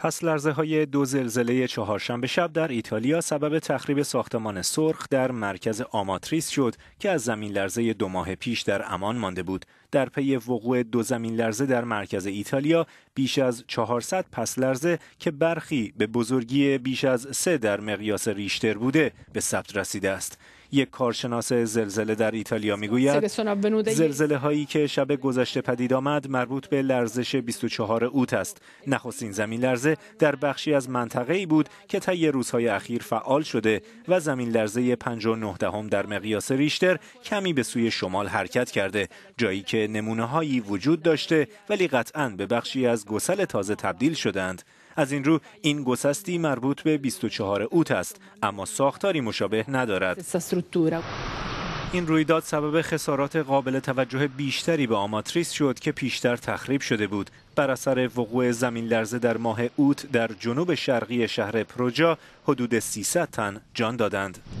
پس لرزه های دو زلزله چهارشنبه شب در ایتالیا سبب تخریب ساختمان سرخ در مرکز آماتریس شد که از زمین لرزه دو ماه پیش در امان مانده بود. در پی وقوع دو زمین لرزه در مرکز ایتالیا بیش از 400 پس لرزه که برخی به بزرگی بیش از سه در مقیاس ریشتر بوده به ثبت رسیده است. یک کارشناس زلزله در ایتالیا میگوید زلزله هایی که شب گذشته پدید آمد مربوط به لرزش 24 اوت است نخستین زمین لرزه در بخشی از منطقه ای بود که طی روزهای اخیر فعال شده و زمین لرزه 59 دهم در مقیاس ریشتر کمی به سوی شمال حرکت کرده جایی که نمونه هایی وجود داشته ولی قطعا به بخشی از گسل تازه تبدیل شدند از این رو این گسستی مربوط به 24 اوت است اما ساختاری مشابه ندارد این رویداد سبب خسارات قابل توجه بیشتری به آماتریس شد که پیشتر تخریب شده بود بر اثر وقوع زمین لرزه در ماه اوت در جنوب شرقی شهر پروجا حدود 300 تن جان دادند